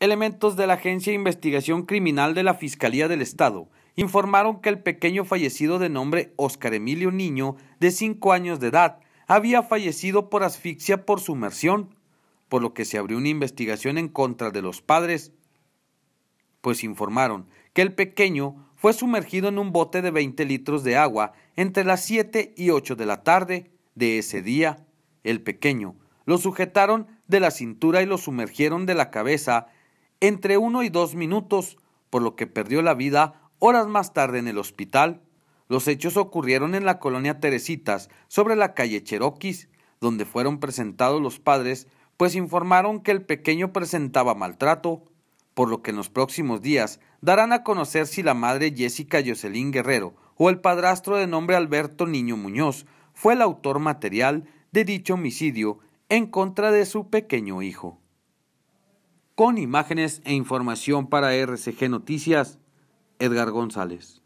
Elementos de la Agencia de Investigación Criminal de la Fiscalía del Estado informaron que el pequeño fallecido de nombre Oscar Emilio Niño, de 5 años de edad, había fallecido por asfixia por sumersión, por lo que se abrió una investigación en contra de los padres, pues informaron que el pequeño fue sumergido en un bote de 20 litros de agua entre las 7 y 8 de la tarde de ese día. El pequeño lo sujetaron de la cintura y lo sumergieron de la cabeza entre uno y dos minutos, por lo que perdió la vida horas más tarde en el hospital. Los hechos ocurrieron en la colonia Teresitas, sobre la calle Cheroquis, donde fueron presentados los padres, pues informaron que el pequeño presentaba maltrato, por lo que en los próximos días darán a conocer si la madre Jessica Jocelyn Guerrero o el padrastro de nombre Alberto Niño Muñoz fue el autor material de dicho homicidio en contra de su pequeño hijo. Con imágenes e información para RCG Noticias, Edgar González.